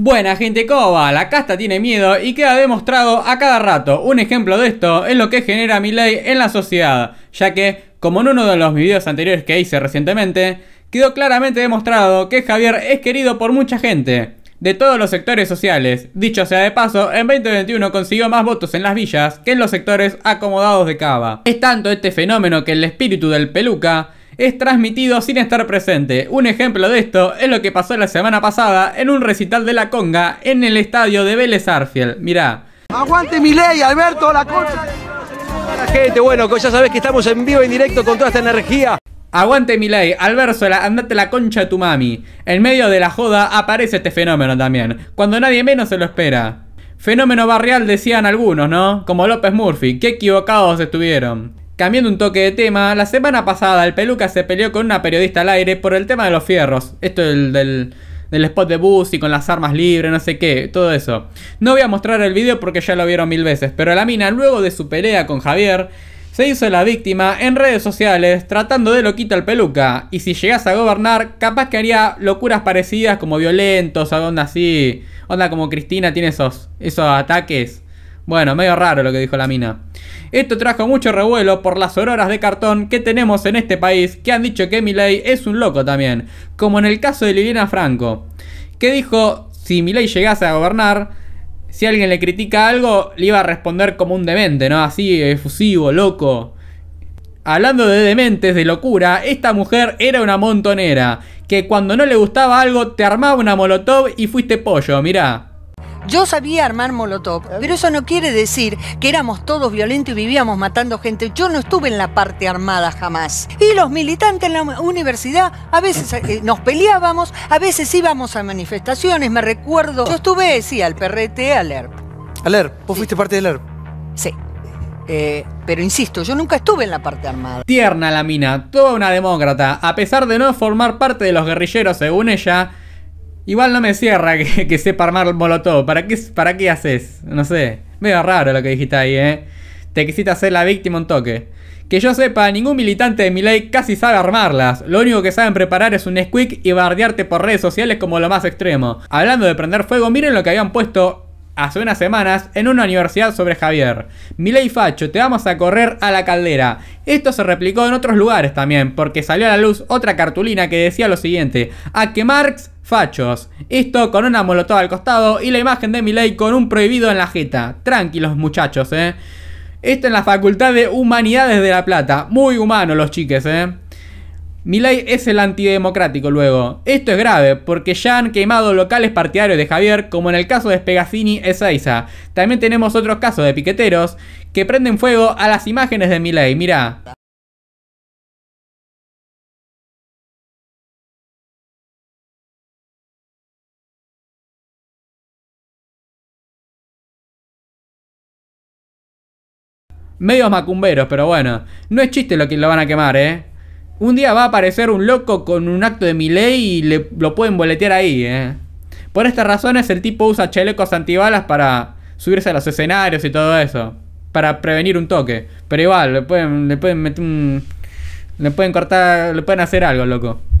Buena gente, ¿cómo va? La casta tiene miedo y queda demostrado a cada rato. Un ejemplo de esto es lo que genera mi ley en la sociedad, ya que, como en uno de los videos anteriores que hice recientemente, quedó claramente demostrado que Javier es querido por mucha gente, de todos los sectores sociales. Dicho sea de paso, en 2021 consiguió más votos en las villas que en los sectores acomodados de Cava. Es tanto este fenómeno que el espíritu del peluca es transmitido sin estar presente. Un ejemplo de esto es lo que pasó la semana pasada en un recital de la conga en el estadio de Vélez Arfiel. Mirá. Aguante mi ley, Alberto, la concha. La gente, bueno, ya sabes que estamos en vivo, y directo con toda esta energía. Aguante mi ley! ¡Alberto, andate la concha de tu mami. En medio de la joda aparece este fenómeno también, cuando nadie menos se lo espera. Fenómeno barrial decían algunos, ¿no? Como López Murphy, qué equivocados estuvieron. Cambiando un toque de tema, la semana pasada el peluca se peleó con una periodista al aire por el tema de los fierros. Esto del, del, spot de bus y con las armas libres, no sé qué, todo eso. No voy a mostrar el video porque ya lo vieron mil veces, pero la mina luego de su pelea con Javier se hizo la víctima en redes sociales tratando de loquito al peluca. Y si llegas a gobernar, capaz que haría locuras parecidas como violentos, o onda así. Onda como Cristina tiene esos, esos ataques. Bueno, medio raro lo que dijo la mina. Esto trajo mucho revuelo por las auroras de cartón que tenemos en este país que han dicho que Milei es un loco también, como en el caso de Liliana Franco, que dijo si Milei llegase a gobernar, si alguien le critica algo, le iba a responder como un demente, ¿no? Así, efusivo, loco. Hablando de dementes, de locura, esta mujer era una montonera, que cuando no le gustaba algo te armaba una molotov y fuiste pollo, mirá. Yo sabía armar molotov, ¿Eh? pero eso no quiere decir que éramos todos violentos y vivíamos matando gente. Yo no estuve en la parte armada jamás. Y los militantes en la universidad a veces eh, eh, nos peleábamos, a veces íbamos a manifestaciones, me recuerdo. Yo estuve, sí, al perrete, al ERP. Al e vos fuiste parte del ERP. Sí. pero insisto, yo nunca estuve en la parte armada. Tierna la mina, toda una demócrata, a pesar de no formar parte de los guerrilleros según ella, Igual no me cierra que, que sepa armar molotov. ¿Para qué, ¿Para qué haces? No sé. da raro lo que dijiste ahí, ¿eh? Te quisiste hacer la víctima un toque. Que yo sepa, ningún militante de mi ley casi sabe armarlas. Lo único que saben preparar es un squeak y bardearte por redes sociales como lo más extremo. Hablando de prender fuego, miren lo que habían puesto hace unas semanas en una universidad sobre Javier. Milei Facho, te vamos a correr a la caldera. Esto se replicó en otros lugares también, porque salió a la luz otra cartulina que decía lo siguiente: a que Marx fachos. Esto con una molotov al costado y la imagen de Milei con un prohibido en la jeta. Tranquilos muchachos, eh. Esto en la Facultad de Humanidades de La Plata. Muy humano los chiques, eh. Milay es el antidemocrático luego. Esto es grave, porque ya han quemado locales partidarios de Javier, como en el caso de y Saiza. E También tenemos otros casos de piqueteros que prenden fuego a las imágenes de Milay. Mirá. Medios macumberos, pero bueno. No es chiste lo que lo van a quemar, ¿eh? Un día va a aparecer un loco con un acto de ley y le, lo pueden boletear ahí, ¿eh? Por estas razones el tipo usa chalecos antibalas para subirse a los escenarios y todo eso. Para prevenir un toque. Pero igual, le pueden, le pueden meter Le pueden cortar, le pueden hacer algo, loco.